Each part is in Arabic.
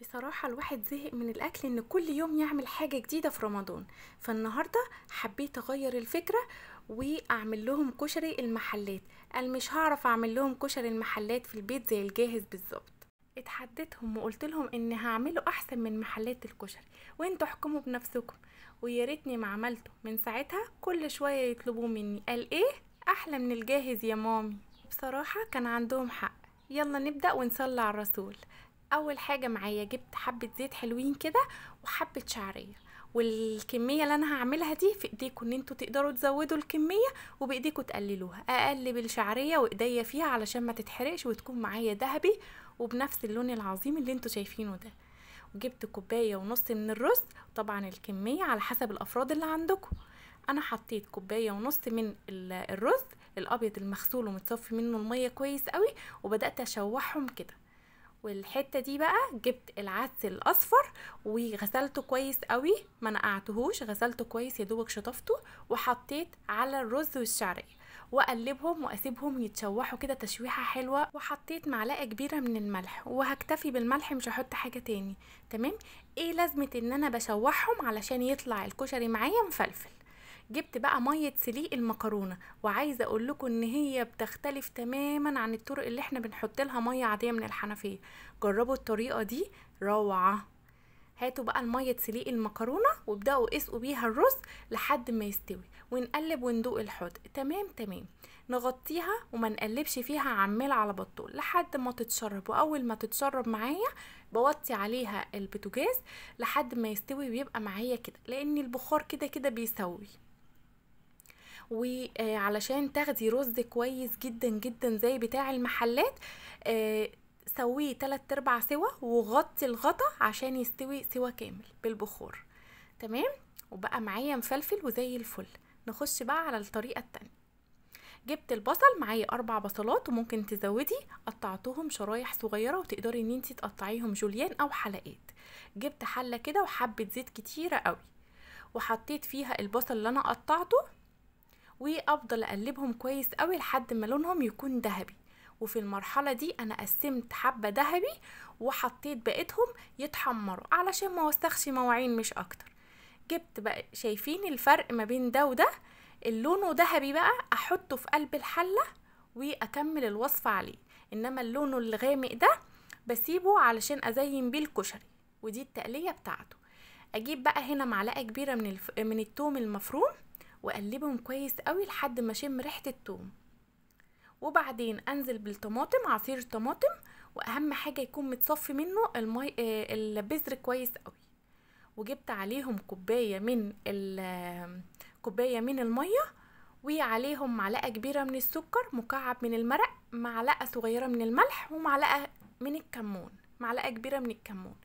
بصراحة الواحد زهق من الأكل إن كل يوم يعمل حاجة جديدة في رمضان فالنهاردة حبيت أغير الفكرة وأعمل لهم كشري المحلات قال مش هعرف أعمل لهم كشري المحلات في البيت زي الجاهز بالظبط اتحدتهم وقلت لهم ان هعمله احسن من محلات الكشري وانتوا احكموا بنفسكم وياريتني ما عملته من ساعتها كل شويه يطلبوا مني قال ايه احلى من الجاهز يا مامي بصراحه كان عندهم حق يلا نبدا ونصلي على الرسول اول حاجه معايا جبت حبه زيت حلوين كده وحبه شعريه والكميه اللي انا هعملها دي في ايديكم ان انتوا تقدروا تزودوا الكميه وبايديكم تقللوها اقلب الشعريه وايديا فيها علشان ما تتحرقش وتكون معايا ذهبي وبنفس اللون العظيم اللي انتوا شايفينه ده وجبت كوبايه ونص من الرز طبعا الكميه على حسب الافراد اللي عندكم انا حطيت كوبايه ونص من الرز الابيض المغسول ومتصفي منه الميه كويس قوي وبدات اشوحهم كده والحته دي بقى جبت العدس الاصفر وغسلته كويس قوي ما نقعتهوش غسلته كويس يدوبك شطفته وحطيت على الرز والشعريه واقلبهم واسيبهم يتشوحوا كده تشويحه حلوه وحطيت معلقه كبيره من الملح وهكتفي بالملح مش هحط حاجه تاني تمام ايه لازمه ان انا بشوحهم علشان يطلع الكشري معايا مفلفل جبت بقى ميه سليق المكرونه وعايزه اقول لكم ان هي بتختلف تماما عن الطرق اللي احنا بنحط لها ميه عاديه من الحنفيه جربوا الطريقه دي روعه هاتوا بقى الميه سليق المكرونه وابداوا اسقوا بيها الرز لحد ما يستوي ونقلب وندوق الحوض تمام تمام نغطيها وما نقلبش فيها عمال على بطول لحد ما تتشرب واول ما تتشرب معايا بوطي عليها البتوجاز لحد ما يستوي ويبقى معايا كده لان البخار كده كده بيسوي وعلشان آه، تاخدي رز كويس جدا جدا زي بتاع المحلات آه، سويه تلات ارباع سوا وغطي الغطا عشان يستوي سوا كامل بالبخور تمام وبقى معايا مفلفل وزي الفل نخش بقى على الطريقه التانية جبت البصل معايا اربع بصلات وممكن تزودي قطعتهم شرايح صغيره وتقدري ان انت تقطعيهم جوليان او حلقات جبت حله كده وحبه زيت كتيره قوي وحطيت فيها البصل اللي انا قطعته وافضل اقلبهم كويس قوي لحد ما لونهم يكون ذهبي وفي المرحله دي انا قسمت حبه ذهبي وحطيت بقيتهم يتحمروا علشان ما وسخش مواعين مش اكتر جبت بقى شايفين الفرق ما بين ده وده اللونه ذهبي بقى احطه في قلب الحله واكمل الوصفه عليه انما اللونه الغامق ده بسيبه علشان ازين بيه الكشري ودي التقليه بتاعته اجيب بقى هنا معلقه كبيره من الف... من التوم المفروم واقلبهم كويس قوي لحد ما اشم ريحه التوم وبعدين انزل بالطماطم عصير الطماطم واهم حاجه يكون متصفي منه المي آه، البذر كويس قوي وجبت عليهم كوبايه من كوبايه من الميه وعليهم معلقه كبيره من السكر مكعب من المرق معلقه صغيره من الملح ومعلقه من الكمون معلقه كبيره من الكمون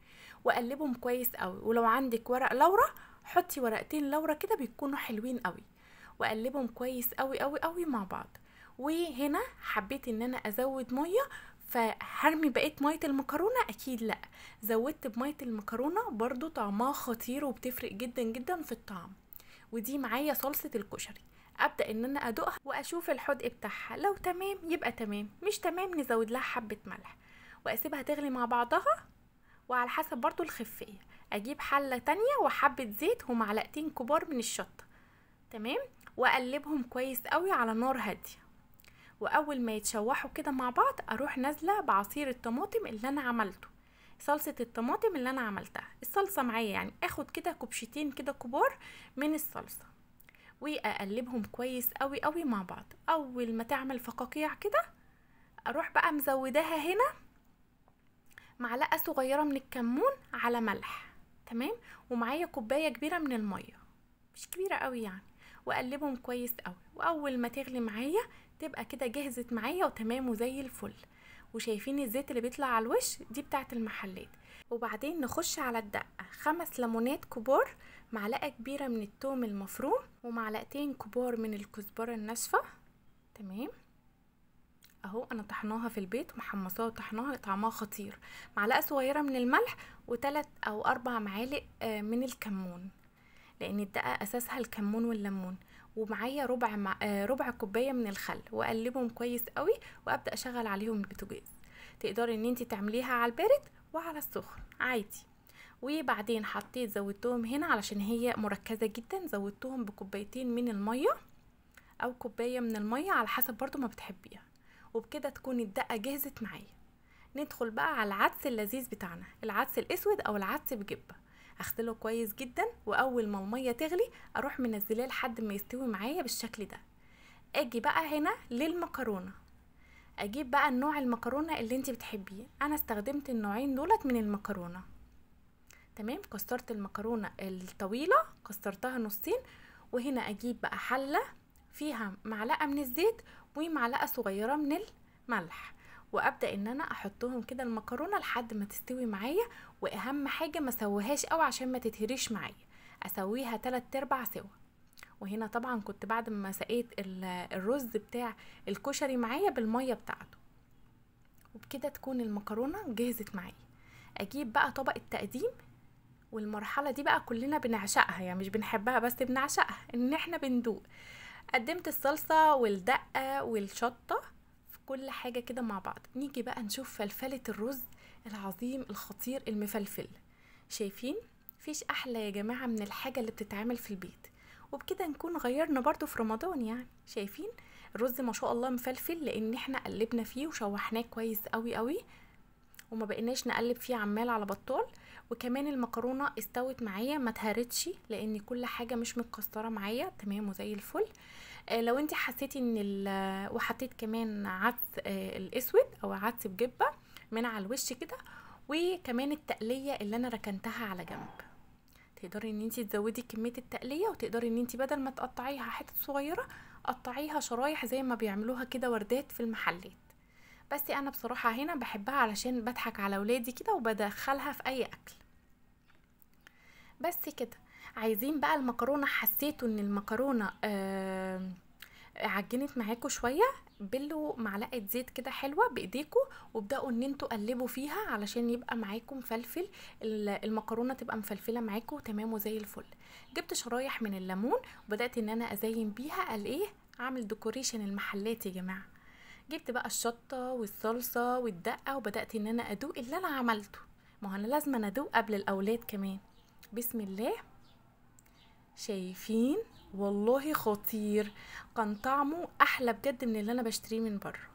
واقلبهم كويس قوي ولو عندك ورق لورا حطي ورقتين لورا كده بيكونوا حلوين قوي واقلبهم كويس قوي قوي قوي مع بعض وهنا حبيت ان انا ازود ميه فهرمي بقيه ميه المكرونه اكيد لا زودت بميه المكرونه برضو طعمها خطير وبتفرق جدا جدا في الطعم ودي معايا صلصه الكشري ابدا ان انا ادوقها واشوف الحدق بتاعها لو تمام يبقى تمام مش تمام نزود لها حبه ملح واسيبها تغلي مع بعضها وعلى حسب برضو الخفيه اجيب حله تانية وحبه زيت ومعلقتين كبار من الشطه تمام واقلبهم كويس قوي على نار هاديه واول ما يتشوحوا كده مع بعض اروح نازله بعصير الطماطم اللي انا عملته صلصه الطماطم اللي انا عملتها الصلصه معايا يعني اخد كده كوبشتين كده كبار من الصلصه واقلبهم كويس قوي قوي مع بعض اول ما تعمل فقاقيع كده اروح بقى مزوداها هنا معلقه صغيره من الكمون على ملح تمام ومعايا كوبايه كبيره من الميه مش كبيره قوي يعني واقلبهم كويس قوي واول ما تغلي معايا تبقى كده جهزت معايا وتمام وزي الفل وشايفين الزيت اللي بيطلع على الوش دي بتاعه المحلات وبعدين نخش على الدقه خمس ليمونات كبار معلقه كبيره من التوم المفروم ومعلقتين كبار من الكزبره الناشفه تمام اهو انا طحناها في البيت محمصاها وطحناها طعمها خطير معلقه صغيره من الملح وثلاث او اربع معالق آه، من الكمون لان الدقه اساسها الكمون والليمون ومعايا ربع مع... آه، ربع كوبايه من الخل واقلبهم كويس قوي وابدا اشغل عليهم البوتاجاز تقدري ان انت تعمليها على البارد وعلى السخن عادي وبعدين حطيت زودتهم هنا علشان هي مركزه جدا زودتهم بكوبايتين من الميه او كوبايه من الميه على حسب برضو ما بتحبيها وبكده تكون الدقة جهزت معايا ندخل بقى على العدس اللذيذ بتاعنا العدس الاسود او العدس بجبة اغسله كويس جدا واول ما الميه تغلي اروح منزلاه لحد ما يستوي معايا بالشكل ده اجي بقى هنا للمكرونه اجيب بقى النوع المكرونه اللي انت بتحبيه انا استخدمت النوعين دولت من المكرونه تمام كسرت المكرونه الطويله كسرتها نصين وهنا اجيب بقى حله فيها معلقه من الزيت ومعلقه صغيره من الملح وابدا ان انا احطهم كده المكرونه لحد ما تستوي معايا واهم حاجه ما اسويهاش قوي عشان ما تتهريش معايا اسويها 3 ارباع سوا وهنا طبعا كنت بعد ما سقيت الرز بتاع الكشري معايا بالميه بتاعته وبكده تكون المكرونه جهزت معايا اجيب بقى طبق التقديم والمرحله دي بقى كلنا بنعشقها يعني مش بنحبها بس بنعشقها ان احنا بندوق قدمت الصلصة والدقة والشطة في كل حاجة كده مع بعض نيجي بقى نشوف فلفلة الرز العظيم الخطير المفلفل شايفين فيش أحلى يا جماعة من الحاجة اللي بتتعمل في البيت وبكده نكون غيرنا برضو في رمضان يعني شايفين الرز ما شاء الله مفلفل لان احنا قلبنا فيه وشوحناه كويس قوي قوي وما بقيناش نقلب فيه عمال على بطال وكمان المكرونه استوت معايا ما اتهرتش لان كل حاجه مش متكسره معايا تمام وزي الفل آه لو انت حسيتي ان وحطيت كمان عدس آه الاسود او عدس بجبه من على الوش كده وكمان التقليه اللي انا ركنتها على جنب تقدري ان انت تزودي كميه التقليه وتقدري ان انت بدل ما تقطعيها حتت صغيره قطعيها شرايح زي ما بيعملوها كده وردات في المحلات بس انا بصراحه هنا بحبها علشان بضحك على ولادي كده وبدخلها في اي اكل بس كده عايزين بقى المكرونه حسيتوا ان المكرونه آه عجنت معاكم شويه بلوا معلقه زيت كده حلوه بايديكوا وابداوا ان انتوا قلبوا فيها علشان يبقى معاكم مفلفل المكرونه تبقى مفلفله معاكم تمام وزي الفل جبت شرايح من الليمون وبدات ان انا ازين بيها قال ايه اعمل ديكوريشن المحلات يا جماعه جبت بقى الشطه والصلصه والدقه وبدات ان انا ادوق اللي انا عملته ما انا لازم ادوق قبل الاولاد كمان بسم الله شايفين والله خطير كان طعمه احلى بجد من اللي انا بشتريه من بره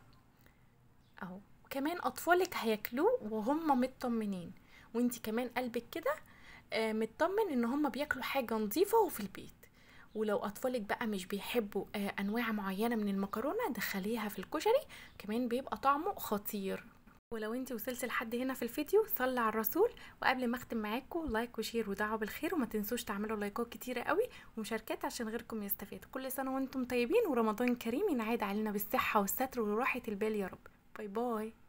اهو كمان اطفالك هياكلوه وهم مطمنين وانتي كمان قلبك كده آه، مطمن ان هم بياكلوا حاجه نظيفه وفي البيت ولو اطفالك بقى مش بيحبوا آه، انواع معينه من المكرونه دخليها في الكشري كمان بيبقى طعمه خطير ولو انت وصلت لحد هنا في الفيديو صلي على الرسول وقبل ما اختم معاكم لايك وشير ودعوا بالخير وما تنسوش تعملوا لايكات كتيره قوي ومشاركات عشان غيركم يستفيد كل سنه وانتم طيبين ورمضان كريم ينعاد علينا بالصحه والستر وراحه البال يا رب باي باي